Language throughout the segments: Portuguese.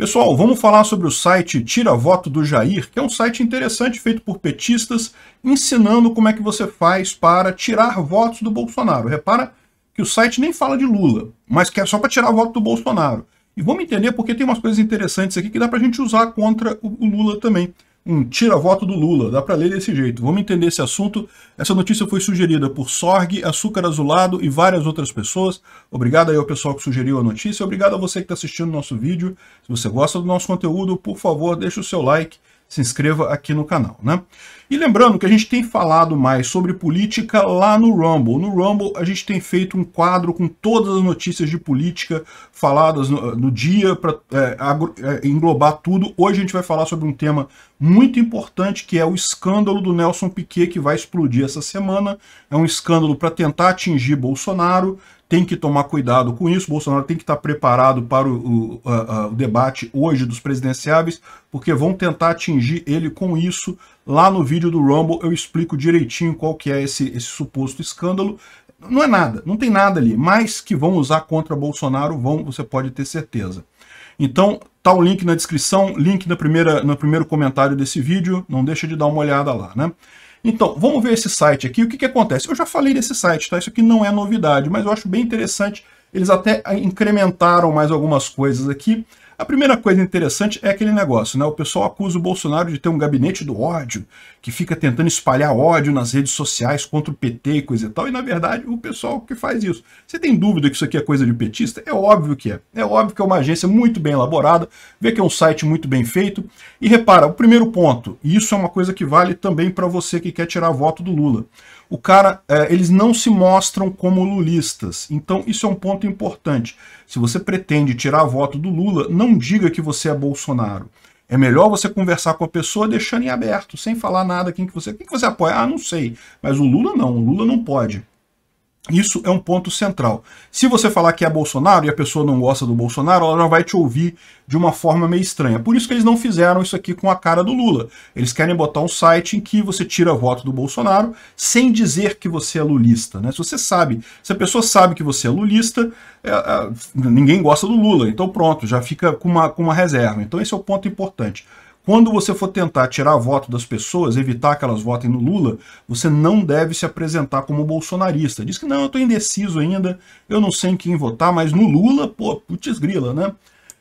Pessoal, vamos falar sobre o site Tira Voto do Jair, que é um site interessante feito por petistas, ensinando como é que você faz para tirar votos do Bolsonaro. Repara que o site nem fala de Lula, mas que é só para tirar voto do Bolsonaro. E vamos entender porque tem umas coisas interessantes aqui que dá para a gente usar contra o Lula também um tira-voto do Lula. Dá para ler desse jeito. Vamos entender esse assunto. Essa notícia foi sugerida por Sorg, Açúcar Azulado e várias outras pessoas. Obrigado aí ao pessoal que sugeriu a notícia. Obrigado a você que está assistindo o nosso vídeo. Se você gosta do nosso conteúdo, por favor, deixa o seu like se inscreva aqui no canal. Né? E lembrando que a gente tem falado mais sobre política lá no Rumble. No Rumble a gente tem feito um quadro com todas as notícias de política faladas no, no dia para é, é, englobar tudo. Hoje a gente vai falar sobre um tema muito importante que é o escândalo do Nelson Piquet que vai explodir essa semana. É um escândalo para tentar atingir Bolsonaro, tem que tomar cuidado com isso. Bolsonaro tem que estar preparado para o, o, a, a, o, debate hoje dos presidenciáveis, porque vão tentar atingir ele com isso. Lá no vídeo do Rumble eu explico direitinho qual que é esse, esse suposto escândalo. Não é nada, não tem nada ali, mas que vão usar contra Bolsonaro, vão, você pode ter certeza. Então, tá o link na descrição, link na primeira, no primeiro comentário desse vídeo, não deixa de dar uma olhada lá, né? Então, vamos ver esse site aqui. O que, que acontece? Eu já falei desse site, tá? Isso aqui não é novidade, mas eu acho bem interessante. Eles até incrementaram mais algumas coisas aqui. A primeira coisa interessante é aquele negócio, né? O pessoal acusa o Bolsonaro de ter um gabinete do ódio, que fica tentando espalhar ódio nas redes sociais contra o PT e coisa e tal, e na verdade o pessoal que faz isso. Você tem dúvida que isso aqui é coisa de petista? É óbvio que é. É óbvio que é uma agência muito bem elaborada, vê que é um site muito bem feito. E repara, o primeiro ponto, e isso é uma coisa que vale também para você que quer tirar voto do Lula o cara, é, eles não se mostram como lulistas. Então isso é um ponto importante. Se você pretende tirar voto do Lula, não diga que você é Bolsonaro. É melhor você conversar com a pessoa deixando em aberto, sem falar nada quem que você, quem que você apoia. Ah, não sei. Mas o Lula não, o Lula não pode. Isso é um ponto central. Se você falar que é Bolsonaro e a pessoa não gosta do Bolsonaro, ela já vai te ouvir de uma forma meio estranha. Por isso que eles não fizeram isso aqui com a cara do Lula. Eles querem botar um site em que você tira voto do Bolsonaro sem dizer que você é lulista. Né? Se você sabe, se a pessoa sabe que você é lulista, é, é, ninguém gosta do Lula. Então pronto, já fica com uma, com uma reserva. Então esse é o ponto importante. Quando você for tentar tirar voto das pessoas, evitar que elas votem no Lula, você não deve se apresentar como bolsonarista. Diz que não, eu estou indeciso ainda, eu não sei em quem votar, mas no Lula, pô, putz grila, né?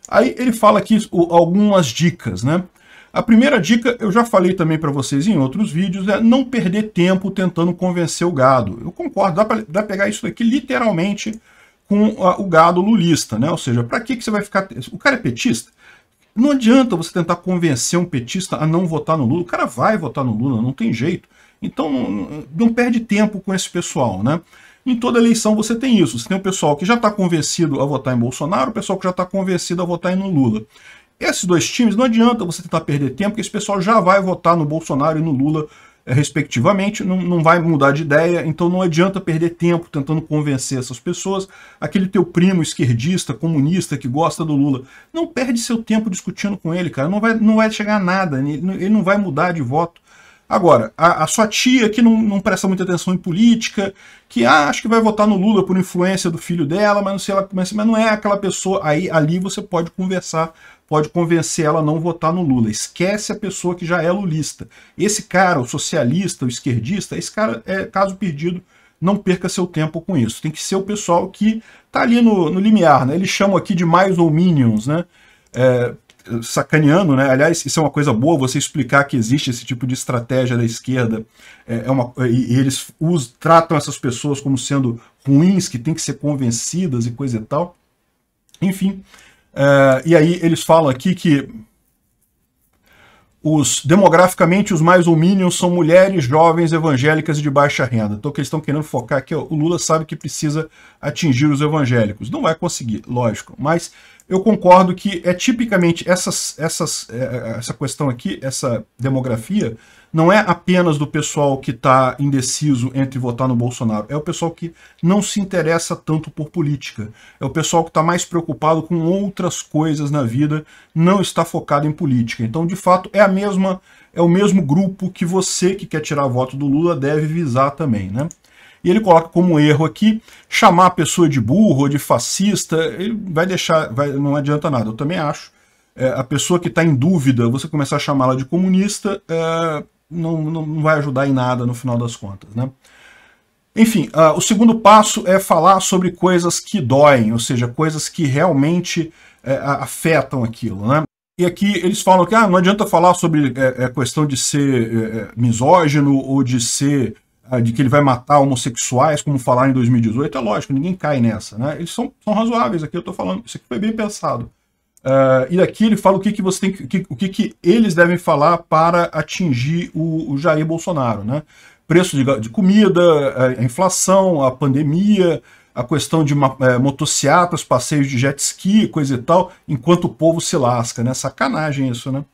Aí ele fala aqui algumas dicas, né? A primeira dica, eu já falei também para vocês em outros vídeos, é não perder tempo tentando convencer o gado. Eu concordo, dá para pegar isso daqui literalmente com a, o gado lulista, né? Ou seja, para que, que você vai ficar... O cara é petista? Não adianta você tentar convencer um petista a não votar no Lula. O cara vai votar no Lula, não tem jeito. Então não, não perde tempo com esse pessoal, né? Em toda eleição você tem isso. Você tem o pessoal que já está convencido a votar em Bolsonaro, o pessoal que já está convencido a votar no Lula. Esses dois times, não adianta você tentar perder tempo, porque esse pessoal já vai votar no Bolsonaro e no Lula respectivamente, não, não vai mudar de ideia, então não adianta perder tempo tentando convencer essas pessoas. Aquele teu primo esquerdista, comunista, que gosta do Lula, não perde seu tempo discutindo com ele, cara, não vai, não vai chegar a nada, ele não vai mudar de voto. Agora, a, a sua tia que não, não, presta muita atenção em política, que ah, acho que vai votar no Lula por influência do filho dela, mas não sei ela, mas, mas não é aquela pessoa, aí ali você pode conversar pode convencer ela a não votar no Lula. Esquece a pessoa que já é lulista. Esse cara, o socialista, o esquerdista, esse cara é caso perdido. Não perca seu tempo com isso. Tem que ser o pessoal que está ali no, no limiar, né? Eles chamam aqui de mais ou minions, né? É, sacaneando, né? Aliás, isso é uma coisa boa, você explicar que existe esse tipo de estratégia da esquerda. É, é uma, e, eles us, tratam essas pessoas como sendo ruins, que tem que ser convencidas e coisa e tal. Enfim, é, e aí eles falam aqui que os demograficamente os mais homínios são mulheres, jovens, evangélicas e de baixa renda. Então o que eles estão querendo focar aqui, é, o Lula sabe que precisa atingir os evangélicos. Não vai conseguir, lógico, mas eu concordo que é tipicamente essas, essas, é, essa questão aqui, essa demografia, não é apenas do pessoal que está indeciso entre votar no Bolsonaro, é o pessoal que não se interessa tanto por política. É o pessoal que está mais preocupado com outras coisas na vida, não está focado em política. Então, de fato, é a mesma é o mesmo grupo que você que quer tirar voto do Lula deve visar também, né? E ele coloca como erro aqui chamar a pessoa de burro ou de fascista, ele vai deixar, vai, não adianta nada, eu também acho. É, a pessoa que está em dúvida, você começar a chamá-la de comunista, é, não, não vai ajudar em nada no final das contas, né? Enfim, uh, o segundo passo é falar sobre coisas que doem, ou seja, coisas que realmente é, afetam aquilo, né? E aqui eles falam que ah, não adianta falar sobre é, eh, a eh, questão de ser é, misógino ou de ser ah, de que ele vai matar homossexuais, como falaram em 2018, é lógico, ninguém cai nessa, né? Eles são, são razoáveis, aqui eu estou falando, isso aqui foi bem pensado. Uh, e aqui ele fala o que, que você tem que, o que, que eles devem falar para atingir o, o Jair Bolsonaro, né? Preço de, de comida, a inflação, a pandemia, a questão de é, motocicletas, passeios de jet ski, coisa e tal, enquanto o povo se lasca, né? Sacanagem isso, né?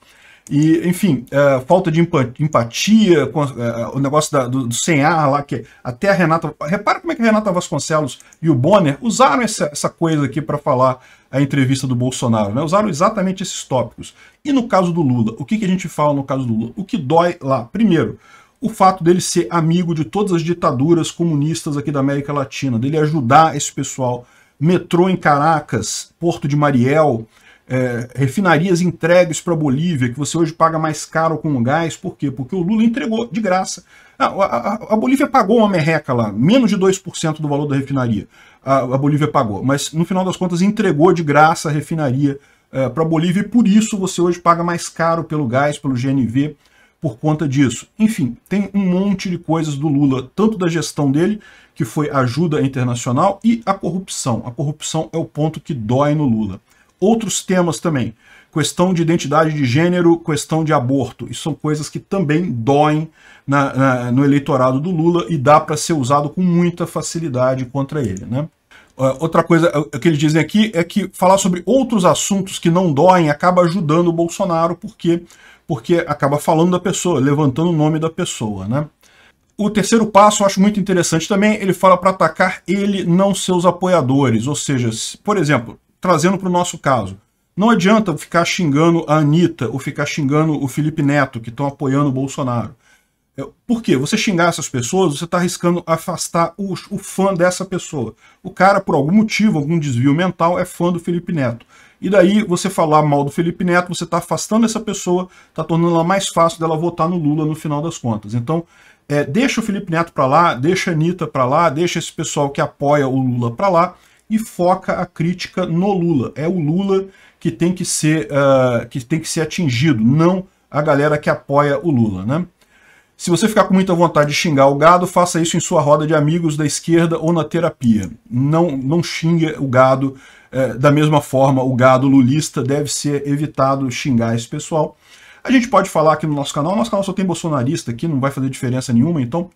E, enfim, é, falta de empatia, com, é, o negócio da, do, do sem ar lá, que é, até a Renata. Repara como é que a Renata Vasconcelos e o Bonner usaram essa, essa coisa aqui para falar a entrevista do Bolsonaro, né? Usaram exatamente esses tópicos. E no caso do Lula, o que, que a gente fala no caso do Lula? O que dói lá? Primeiro, o fato dele ser amigo de todas as ditaduras comunistas aqui da América Latina, dele ajudar esse pessoal. Metrô em Caracas, Porto de Mariel, é, refinarias entregues para a Bolívia, que você hoje paga mais caro com o gás. Por quê? Porque o Lula entregou de graça. Ah, a, a, a Bolívia pagou uma merreca lá, menos de 2% do valor da refinaria. A, a, Bolívia pagou, mas no final das contas entregou de graça a refinaria é, para a Bolívia e por isso você hoje paga mais caro pelo gás, pelo GNV, por conta disso. Enfim, tem um monte de coisas do Lula, tanto da gestão dele, que foi ajuda internacional, e a corrupção. A corrupção é o ponto que dói no Lula. Outros temas também, questão de identidade de gênero, questão de aborto. Isso são coisas que também doem na, na, no eleitorado do Lula e dá para ser usado com muita facilidade contra ele. Né? Ah, outra coisa é é que eles dizem aqui é que falar sobre outros assuntos que não doem acaba ajudando o Bolsonaro, porque porque acaba falando da pessoa, levantando o nome da pessoa, né? O terceiro passo eu acho muito interessante também, ele fala para atacar ele, não seus apoiadores, ou seja, por exemplo, trazendo para o nosso caso. Não adianta ficar xingando a Anitta ou ficar xingando o Felipe Neto, que estão apoiando o Bolsonaro. É, por quê? Você xingar essas pessoas, você está arriscando afastar o, o, fã dessa pessoa. O cara, por algum motivo, algum desvio mental, é fã do Felipe Neto. E daí, você falar mal do Felipe Neto, você está afastando essa pessoa, está tornando ela mais fácil dela votar no Lula no final das contas. Então, é, deixa o Felipe Neto para lá, deixa a Anitta para lá, deixa esse pessoal que apoia o Lula para lá, e foca a crítica no Lula. É o Lula que tem que ser, uh, que tem que ser atingido, não a galera que apoia o Lula. Né? Se você ficar com muita vontade de xingar o gado, faça isso em sua roda de amigos da esquerda ou na terapia. Não, não xingue o gado. Eh, da mesma forma, o gado lulista deve ser evitado xingar esse pessoal. A gente pode falar aqui no nosso canal, nosso canal só tem bolsonarista aqui, não vai fazer diferença nenhuma, então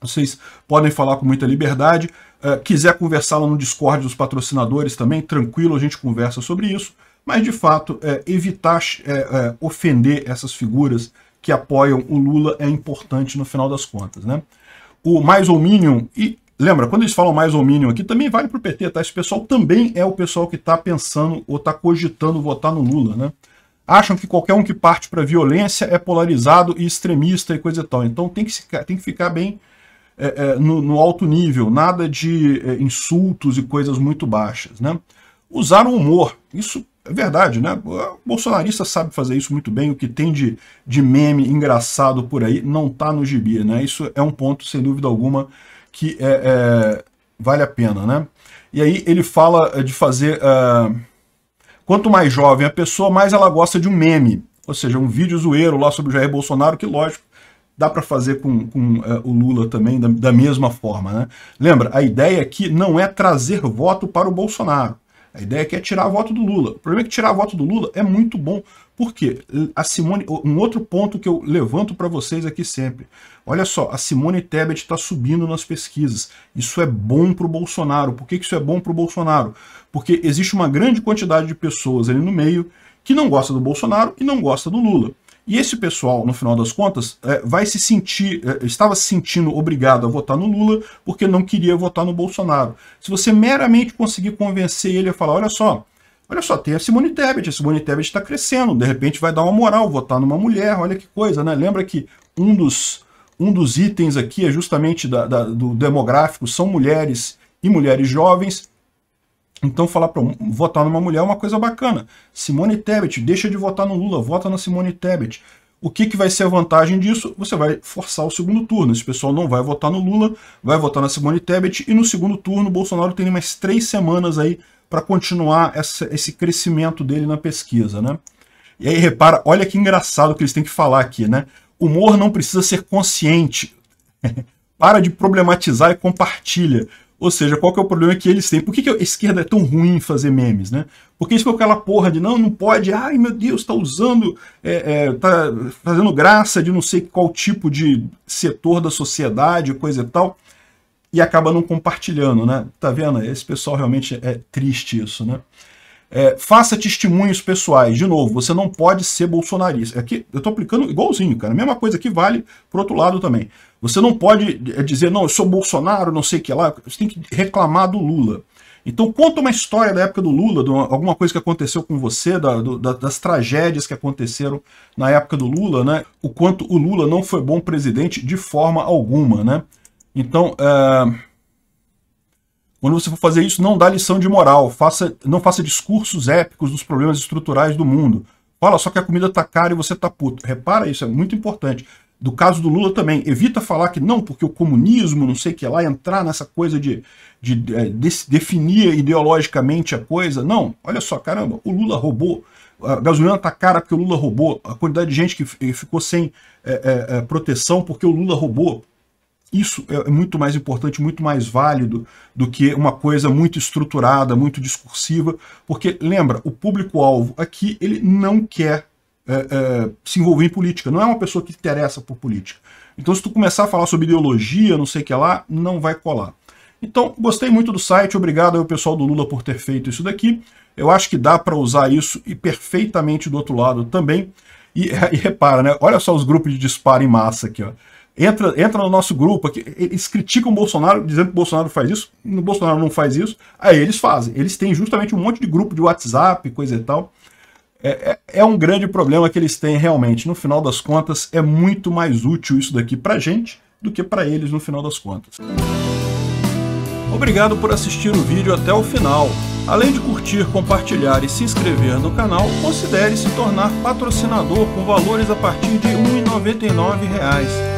vocês podem falar com muita liberdade. Uh, quiser conversar lá no Discord dos patrocinadores também, tranquilo, a gente conversa sobre isso. Mas, de fato, é, evitar é, é, ofender essas figuras que apoiam o Lula é importante no final das contas. Né? O mais mínimo e lembra, quando eles falam mais mínimo aqui, também vale para o PT, tá? Esse pessoal também é o pessoal que está pensando ou está cogitando votar no Lula, né? acham que qualquer um que parte para violência é polarizado e extremista e coisa e tal. Então tem que, tem que ficar bem é, é, no, no, alto nível, nada de é, insultos e coisas muito baixas. Né? o humor, isso é verdade, né? O bolsonarista sabe fazer isso muito bem, o que tem de, de meme engraçado por aí não está no gibi, né? Isso é um ponto, sem dúvida alguma, que é, é, vale a pena, né? E aí ele fala é, de fazer... Uh, quanto mais jovem a pessoa, mais ela gosta de um meme, ou seja, um vídeo zoeiro lá sobre o Jair Bolsonaro, que lógico, dá para fazer com, com uh, o Lula também da, da mesma forma. Né? Lembra, a ideia aqui não é trazer voto para o Bolsonaro. A ideia aqui é tirar voto do Lula. O problema é que tirar voto do Lula é muito bom. Por quê? A Simone, um outro ponto que eu levanto para vocês aqui sempre. Olha só, a Simone Tebet está subindo nas pesquisas. Isso é bom para o Bolsonaro. Por que, que isso é bom para o Bolsonaro? Porque existe uma grande quantidade de pessoas ali no meio que não gosta do Bolsonaro e não gosta do Lula. E esse pessoal, no final das contas, é, vai se sentir, é, estava se sentindo obrigado a votar no Lula porque não queria votar no Bolsonaro. Se você meramente conseguir convencer ele a falar, olha só, olha só, tem a Simone Tebet, a Simone Tebet está crescendo, de repente vai dar uma moral votar numa mulher, olha que coisa, né? Lembra que um dos, um dos itens aqui é justamente da, da, do demográfico, são mulheres e mulheres jovens, então falar para votar numa mulher é uma coisa bacana. Simone Tebet, deixa de votar no Lula, vota na Simone Tebet. O que, que vai ser a vantagem disso? Você vai forçar o segundo turno. Esse pessoal não vai votar no Lula, vai votar na Simone Tebet e no segundo turno Bolsonaro tem mais três semanas aí para continuar essa, esse crescimento dele na pesquisa, né? E aí repara, olha que engraçado que eles têm que falar aqui, né? Humor não precisa ser consciente. Para de problematizar e compartilha. Ou seja, qual que é o problema que eles têm? Por que, que a esquerda é tão ruim em fazer memes, né? Porque isso foi aquela porra de não, não pode, ai meu Deus, tá usando, é, é, tá fazendo graça de não sei qual tipo de setor da sociedade, coisa e tal, e acaba não compartilhando, né? Tá vendo? Esse pessoal realmente é triste isso, né? É, faça testemunhos pessoais. De novo, você não pode ser bolsonarista. Aqui é eu estou aplicando igualzinho, cara. A mesma coisa que vale pro outro lado também. Você não pode eh, dizer, não, eu sou Bolsonaro, não sei o que lá. Você tem que reclamar do Lula. Então conta uma história da época do Lula, de uma, alguma coisa que aconteceu com você, da, do, da, das tragédias que aconteceram na época do Lula, né? O quanto o Lula não foi bom presidente de forma alguma, né? Então, é... quando você for fazer isso, não dá lição de moral, faça, não faça discursos épicos dos problemas estruturais do mundo. Fala só que a comida tá cara e você tá puto. Repara isso, é muito importante do caso do Lula também, evita falar que não, porque o comunismo, não sei o que lá, entrar nessa coisa de, de, de, é, de definir ideologicamente a coisa. Não, olha só, caramba, o Lula roubou. A gasolina tá cara porque o Lula roubou. A quantidade de gente que ficou sem é, é, é, proteção porque o Lula roubou. Isso é muito mais importante, muito mais válido do que uma coisa muito estruturada, muito discursiva, porque lembra, o público-alvo aqui ele não quer é, é, se envolver em política. Não é uma pessoa que interessa por política. Então, se tu começar a falar sobre ideologia, não sei o que lá, não vai colar. Então, gostei muito do site, obrigado ao pessoal do Lula por ter feito isso daqui. Eu acho que dá para usar isso e perfeitamente do outro lado também. E, e, repara, né? Olha só os grupos de disparo em massa aqui, ó. Entra, entra no nosso grupo aqui, eles criticam o Bolsonaro, dizendo que o Bolsonaro faz isso, o Bolsonaro não faz isso, aí eles fazem. Eles têm justamente um monte de grupo de WhatsApp, coisa e tal. É, é, é, um grande problema que eles têm realmente. No final das contas, é muito mais útil isso daqui pra gente do que para eles no final das contas. Obrigado por assistir o vídeo até o final. Além de curtir, compartilhar e se inscrever no canal, considere se tornar patrocinador com valores a partir de R$ 1,99